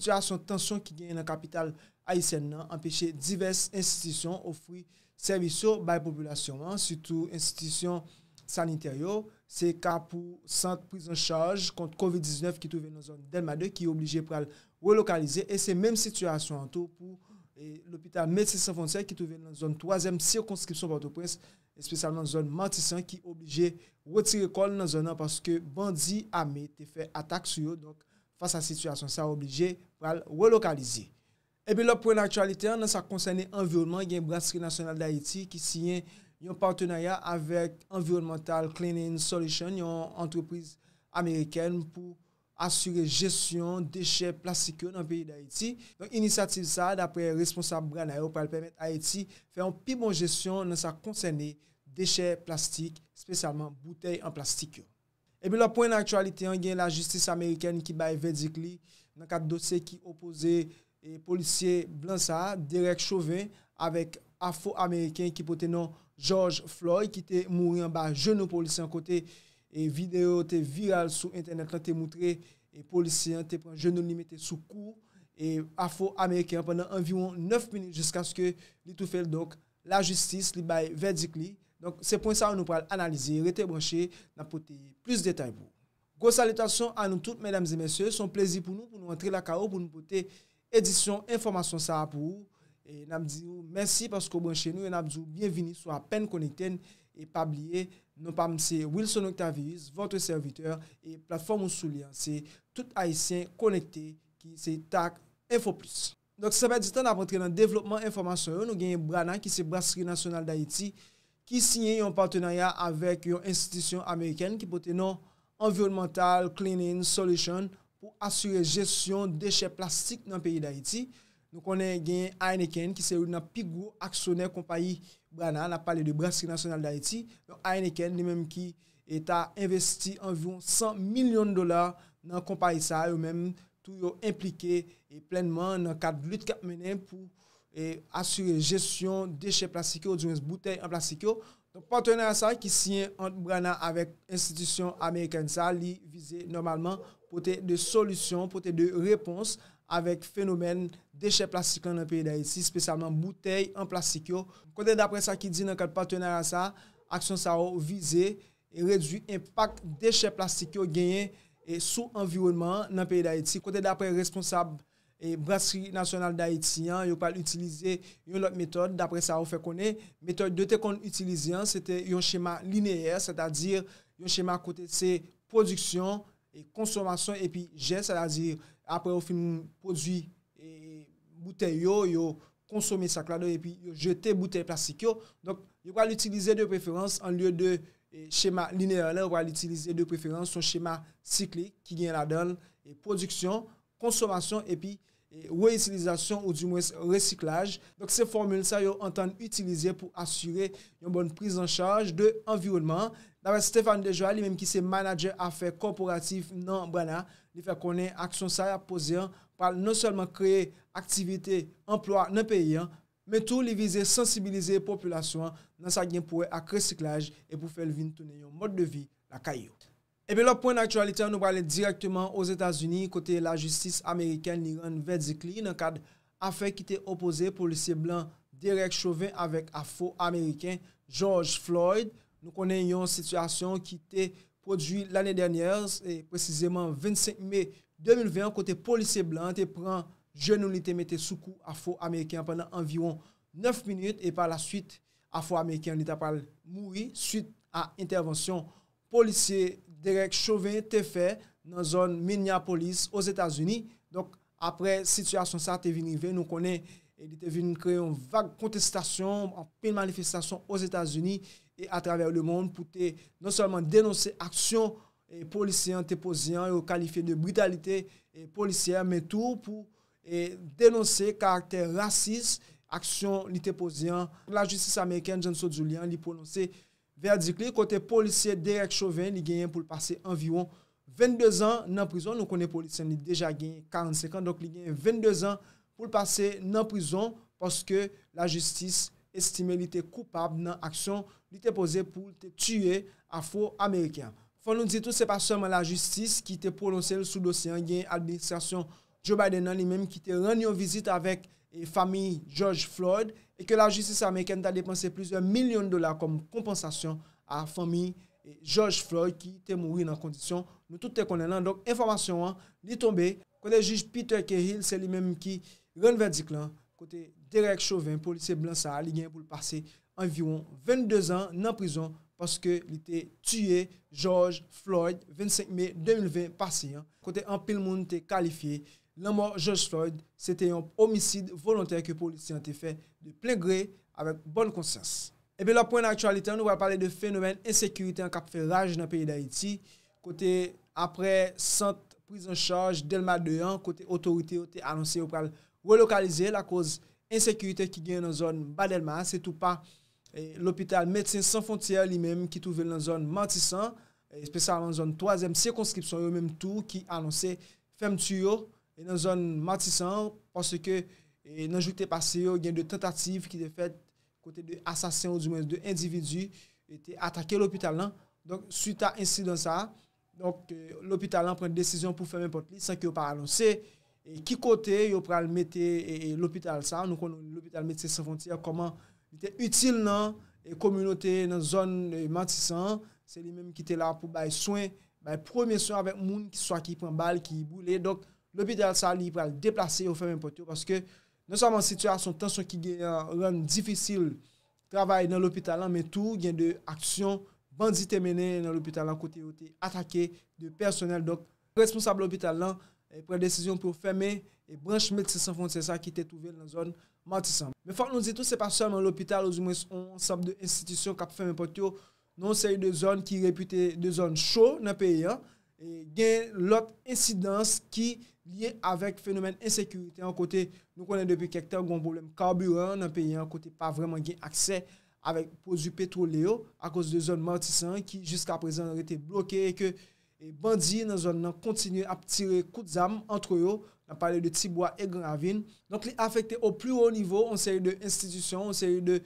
Situasyon tansyon ki genye nan kapital Aysen nan, empeshe divers institisyon ofri servisyo baye populasyon an, sitou institisyon saniteryo, se ka pou sant priz an chaj kont COVID-19 ki touven nan zon Delmade ki oblije pou al relokalize e se menm situasyon an tou pou l'opital Metsi Sanfonsel ki touven nan zon 3em sirkonskripsyon patopres espesyalman zon mantisan ki oblije woti rekol nan zon nan paske bandi ame te fe atak suyo donk fasa situasyon sa oblije pral relokalize. Ebe lop pou l'aktualite, nan sa konseyne environman, gen Branski National d'Haïti, ki siyen yon partenarya avèk environmental cleaning solution, yon entreprise Ameriken pou asyre jesyon dechè plastikyo nan peyi d'Haïti. Don inisiativ sa, dapre responsable Branski National d'Haïti, fè yon pi bon jesyon nan sa konseyne dechè plastik, spesyalman bouteille an plastikyo. E bi la pouen l'aktualite an gen la justice Ameriken ki baye vedik li nan kat dosye ki opose policye blansa direk choven avek afo Ameriken ki pote nan George Floyd ki te mouri an ba jeno policye an kote e video te viral sou internet lan te moutre policye an te pren jeno nimete sou kou e afo Ameriken penan anvion 9 minute jiska skye li tou fel dok la justice li baye vedik li Donk se pon sa ou nou pral analize, rete branche nan pote plus detay pou. Gwa salitasyon an nou tout, medamze mensyo, son plezi pou nou pou nou entre la kao pou nou pote edisyon informasyon sa apou. Nan m di ou, mersi pasko branche nou, e nan m di ou, bienvini, sou apen konekten e pablie. Non pam se Wilson Octavius, vante serviteur e platform m sou liyan. Se tout aisyen konekte ki se tak info plus. Donk se sepe di tan ap entre nan developman informasyon ou nou genye brana ki se Brasserie Nationale d'Haïti ki sinye yon partenarya avek yon institisyon Ameriken ki pote nan environmental cleaning solution pou asyre jesyon deshe plastik nan peyi da iti. Nou konen gen Aineken ki se yon nan pigou aksyoner kompayi Brana, nan pale de Branski nasyonal da iti. Aineken ni menm ki eta investi anvyon 100 milyon dolar nan kompayi sa ou menm tou yon implike plenman nan kat lout kap menen pou e asyre jesyon deche plastikyo diwens boutei an plastikyo. Patroner an sa ki siyen an brana avek institisyon Amerikan sa li vize normalman pote de solisyon, pote de repons avek fenomen deche plastikyo nan peri da etsi, spesyalman boutei an plastikyo. Kote dapre sa ki di nan kat patroner an sa, aksyon sa o vize e reduy empak deche plastikyo genye sou environman nan peri da etsi. Kote dapre responsab E braskri nasyonal da etiyan, yo pal utilize yon lot metode, dapre sa ou fe konen, metode de te kon utilize yon, se te yon chema lineer se ta dire, yon chema kote se produksyon, konsomasyon epi jen, se ta dire, apre ou fin produy bouten yo, yo konsome saklado epi yo jete bouten plastik yo donk, yo pal utilize de preferans an lye de chema lineer yo pal utilize de preferans son chema sikli, ki gen la don, produksyon, konsomasyon, epi re-utilizasyon ou du mwes recyklaj. Dok se formule sa yo antan utilizye pou asyre yon bon priz an chaj de environman. Davè Stéphane Dejoa, li mèm ki se manajer afè korporatif nan brana, li fè konen aksyon sa ya poseyan pal non selman kreye aktivite emploa nan peyi an, men tou li vize sensibilize popylajwan nan sa gen pou e ak recyklaj e pou fèl vin tounen yon mod de vi la kay yo. Et eh bien le point d'actualité, nous parlons directement aux Etats-Unis, côté la justice américaine, l'Iran, vers Zikli, dans le cadre affaire qui était opposée, policier blanc Derek Chauvin, avec afro-américain George Floyd. Nous connaissons une situation qui était produite l'année dernière, et précisément le 25 mai 2021, côté policier blanc, qui prend genou, qui a mis sous coup l'afro-américain pendant environ 9 minutes, et par la suite, l'afro-américain n'est pas mouri, suite à intervention policier, Direk Chauvin te fè nan zon Minneapolis os Etats-Unis. Donk apre situasyon sa te vinive nou konen, eh, li te vin kreyon vage kontestasyon, an pen manifestasyon os Etats-Unis e atraver le moun pou te non salman denonsè aksyon eh, polisyen tepozyen ou kalifiye de britalite polisyen men tou pou denonsè karakter rasis aksyon li tepozyen. La jutsis Ameriken, Jens Odjoulian, li prononsè Verdi kli, kote polisye Derek Chauvin li genyen pou l'passe environ 22 an nan prizon, nou konen polisye li deja genyen 45 an, donk li genyen 22 an pou l'passe nan prizon poske la justis estime li te koupab nan aksyon li te pose pou te tue a fo Amerikyan. Fon nou ditou se pa seman la justis ki te prononsele sou dosyen genyen administrasyon Joe Biden nan li menm ki te ran yo vizit avek e fami George Floyd e ke la justice amerikane ta depanse plus 1 milyon dola kom kompansasyon a fami George Floyd ki te mouri nan kondisyon me tout te konnen lan donk informasyon an li tombe kote juj Peter Cahill se li menm ki renverdik lan kote Derek Chauvin pou li se blansa a li gen pou li pase anviron 22 an nan prizon paske li te tuye George Floyd 25 May 2020 kote anpil moun te kalifiye nanman George Floyd se teyon omisid volontè ke pou li si ante fè de plè grè avèm bon konsens. Ebe eh la pouen aktualite, an nou wè pale de fenomen ensekürite an kap fè laj nan peyi d'Haïti. Kote apre sant priz an chaj, delma de yon, kote otorite ote anonsè ou pral relokalize la koz ensekürite ki gen nan zon badelma. Se tou pa eh, l'opital Metsen San Fontier li mèm ki touvel nan zon mantisan, espèsal eh, nan zon toazem sekonskipsyon yo mèm tou ki anonsè femtuyo nan zon matisan, poske nan joute pase yo gen de tentative ki de fet kote de asasyen ou di mwen de individu ete atake l'opital nan, donk suite a insi donk sa, donk euh, l'opital nan pren de desisyon pou fè mwen pot li, sa ki yo par alonsè, ki kote yo pral mette l'opital sa, nou konon l'opital mette se fon tira koman ite utile nan e komunote nan zon euh, matisan, se li menm ki te la pou baye soen, baye premier soen avèk moun ki soa ki pren bal, ki boule, donk L'hôpital sa li pral deplase ou fèmèm potyo paske nan sa man situasyon tanso ki gen yon an difisil travay nan l'hôpitalan, men tou gen de aksyon banditemene nan l'hôpitalan kote yote atake de personel. Dok responsable l'hôpitalan prel desisyon pou fèmè e branche medse san fonse sa ki te touve nan zon matisan. Men fòk nou zi tou se pasyon nan l'hôpital, ou zi mwen son sab de institisyon kap fèmèm potyo nan se yon de zon ki repute de zon chou nan pe yon, gen lot insidans ki liye avèk fenomen esekurite an kote nou konen depi kekte an goun problem kaburè an an peye an kote pa vreman gen akse avèk pouzu petrole yo akos de zon martisan ki jiska prezen an rete blokè ke bandi nan zon nan kontinye ap tire koutzam antro yo, nan pale de tibwa e gravine. Donk li afekte o pli ou nivou an seri de institisyon, an seri de...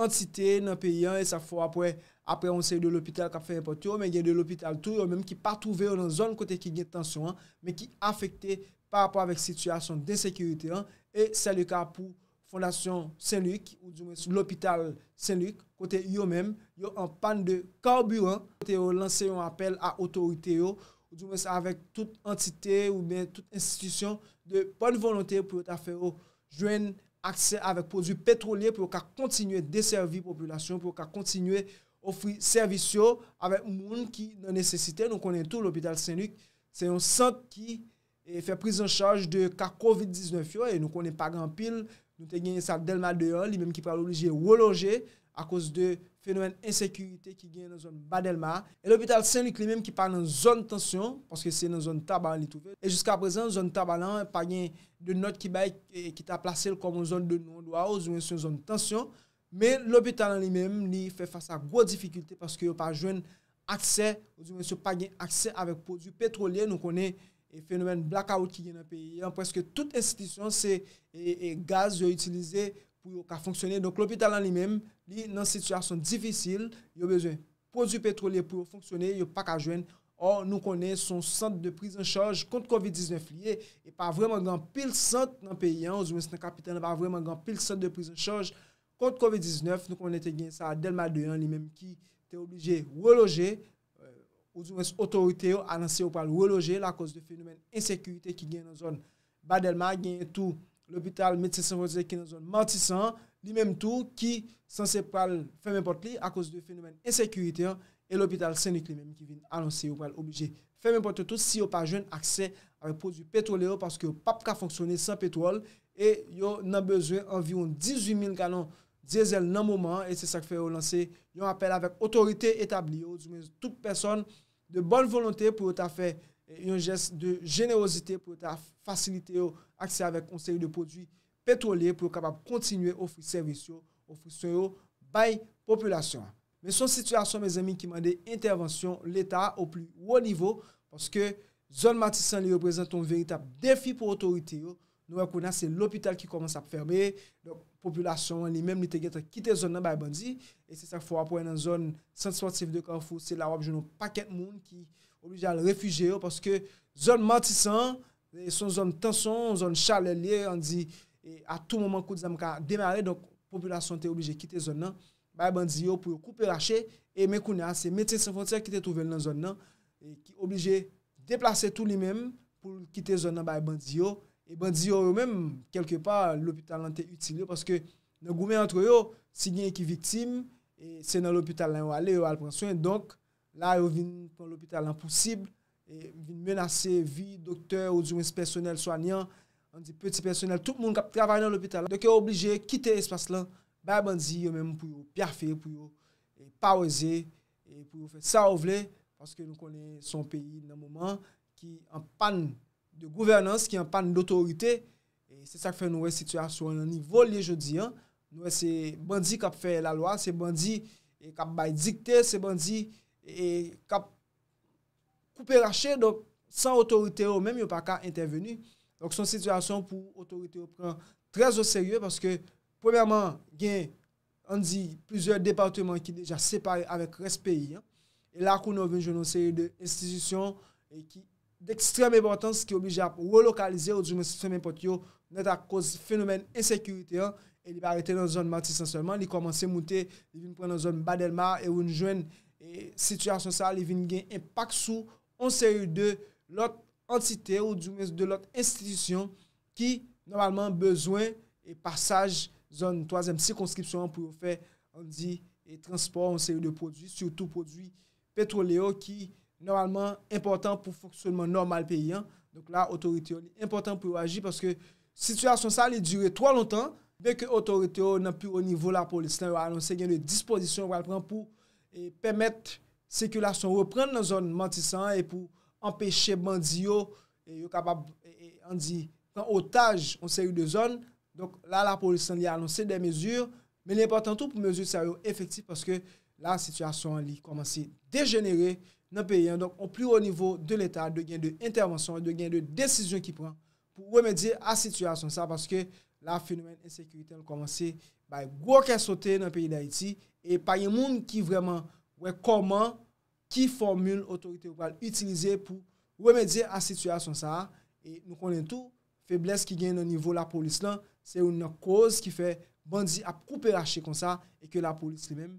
entite nan peyan e sa fwa apre apre on se yo de l'opital ka fe repot yo men gen de l'opital tou yo menm ki pa trouve yo nan zon kote ki gen tansyon men ki afekte pa apre avek situasyon de sekurite yo e sa li ka pou fondasyon Saint-Luc ou jume se l'opital Saint-Luc kote yo menm yo an pan de karbuan kote yo lanse yo apel a otorite yo ou jume se avek tout entite ou menm tout institisyon de pon volonté pou yo ta fe yo jwen apel akse avèk pouzou petrolier pou ak kontinye deservi populasyon, pou ak kontinye ofri servisyon avèk moun ki nan nesesite. Nou konen tou l'Hopital Saint-Luc, se yon sank ki fè pris an chaj de ka COVID-19 yo, e nou konen pa gran pil, nou te ganyen sa delman de yon, li menm ki pral olijye woloje. a kouse de fenomen insekurite ki gen nan zon Badelma. E l'hobital Saint-Luc li menm ki pa nan zon tansyon, pwoske se nan zon tabalan li toube. E jiska prezen, zon tabalan, pa gen de not ki baye ki ta plase l komon zon de non-dwa, ou zon tansyon. Me l'hobital nan li menm li fe fasa gwo difficulte pwoske yo pa jwen akse, ou zon menm se pa gen akse avèk pwoske di petrolier. Nou konen fenomen blackout ki gen nan peyi. Yon pwoske tout institisyon se gaz yo itilize... pou yo ka fonksyonè. Donk l'hôpitalan li mèm, li nan situasyon difisil, yo bezwen produs petrolier pou yo fonksyonè, yo pa ka jwen, or nou konè son sent de pris en charge kont COVID-19 liye, e pa vwèman gan pil sent nan peyi an, ou zwen sen kapitan, e pa vwèman gan pil sent de pris en charge kont COVID-19, nou konè te gen sa Adelma 2 an li mèm, ki te oblije wèloje, euh, ou zwen se otorite yo anansè yo pal wèloje, la kòz de fenomen insekurite ki gen nan zon, ba Adelma gen tout, L'hôpital Médicin Saint-Rosier ki nou zon mantisan, li mèm tou ki sanse pral fè mèm pot li, akos de fenomen esekurite an, e l'hôpital Saint-Luc-le-Mèm ki vin anansi ou pral obje. Fè mèm pot tou tou si ou pa jwen akse a repou du petroleo paske ou pap ka fonksyone san petrole e yon nan bezwe anvyon 18.000 kanon diesel nan mouman e se sak fè ou lansi yon apel avèk otorite etabli. Ou di mèm tout person de bon volonté pou ou ta fè yon jes de jenerosite pou ta fasilite yo akse avek konseri de prodwi petrole pou kapap kontinue ofri servis yo, ofri son yo bay populasyon. Men son situasyon, mes amin, ki mande intervensyon l'Etat ou pli ou o nivou anske zon matisan li reprezent ton veritab defi pou otorite yo nou akounan se l'opital ki komanse ap ferme lop populasyon li mem li tegete kite zon nan bay bandi e se sa fwa pou en an zon sensponsif de kanfou se la wap jounou paket moun ki Oblije al refuge yo, oh, paske zon matisan, son zon tanson, zon chale liye, an di, a tou moman kou di zan mka demare, donk, populasyon te oblije kite zon nan, bay bandi yo pou yo koupe lache, e mekounan, se metin san fonter kite touven nan zon nan, ki oblije deplase tou li men, pou kite zon nan bay bandi yo, e bandi yo yo men, kelke pa, lopital nan te utile, oh, paske nan goumen antro oh, yo, si gen ki vitim, se nan lopital nan yo ale, yo alpansyon, donk, la yo vin pou l'opital anpousib, menase, vi, dokteur, ou diwens personel soanyan, an di peti personel, tout moun kap travanyan l'opital, deke oblije kite espas lan, bay bandi yo menm pou yo pyafe, pou yo paweze, pou yo fè sa ou vle, anske nou konen son peyi nan mouman, ki an pan de gouvernance, ki an pan de otorite, se sak fè nouwe situasyon an nivou liye jodi an, nouwe se bandi kap fè la lwa, se bandi kap bay dikte, se bandi, e kap koupe rache, donk san otorite yo, men yo pa ka intervenu donk son situasyon pou otorite yo pren trez o serye, paske premerman gen anzi, plizor departemen ki deja separe avèk res peyi e la kou nou ven jounon serye de institisyon e ki, dekstrem ebortans ki oblija pou relokalize ou jounon semen pot yo, net ak koz fenomen ensekurite yo, e li pa rete nan zon mati senselman, li komanse moute li ven pren nan zon badelma, e woun joun e situasyon sa li vin gen impak sou an seriou de lot antite ou du mes de lot institisyon ki normalman bezwen e pasaj zon toazem sikonskripsyon pou yo fe an di transport an seriou de prodwi, surtout prodwi petroleo ki normalman important pou foksyonman normal pe yon. Donc la, otorite yo li important pou yo agi parce ke situasyon sa li dure toa lontan, beke otorite yo nan pu o nivou la polis nan yo anonsen gen de disposisyon wale pran pou e pèmèt sèkulasyon repren nan zon mantisan, e pou empèche bandiyo, e yo kapab e, e, an di, kan otaj an sè yu de zon, donk la la polisyon li anonsè de mèjur, mè lè importantou pou mèjur sè yu efektif, paske la sèkulasyon li komanse dejenere nan peyen, donk an pli o nivou de l'etat, de gen de intervensyon de gen de desisyon ki pran, pou remèdi a sèkulasyon sa, paske la fenomen ensekirite an komanse bay gwo ke sote nan peyi da iti e pa yon moun ki vreman wè koman ki formule otorite wè val itilize pou wè medze a situasyon sa. E nou konen tou, febles ki gen nan nivou la polis lan, se ou nan koz ki fe bandi ap koupe lache kon sa e ke la polis li men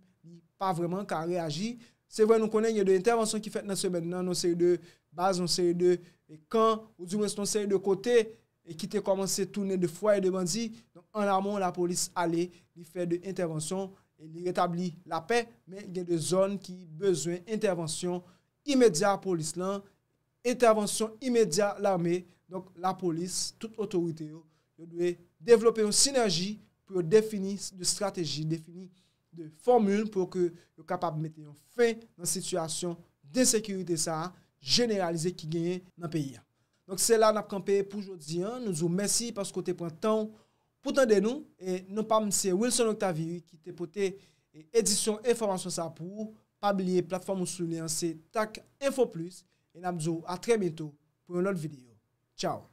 pa vreman ka reagi. Se wè nou konen yon de intervensyon ki fet nan sebed nan nan seri 2, baz nan seri 2 e kan ou di mwes nan seri 2 kote E ki te komanse toune de fwa e de bandi, an amon la polis ale li fè de intervansyon e li retabli la pe, men gen de zon ki bezwen intervansyon imedya polis lan, intervansyon imedya la me, donk la polis, tout otorite yo, yo dwe devlope yon sinerji pou yo defini de strategi, defini de formule pou yo kapab mette yon fè nan situasyon de sekurite sa, generalize ki genye nan peyi ya. Donk se la nap kampe pou jodi an, nou zo mersi pasko te pwantan pou tande nou. E nou pam se Wilson Octavie ki te pwote edisyon informasyon sa pou pabliye platform moun soulyan se tak info plus. E nap zo a tre bento pou yon lot videyo. Tchao.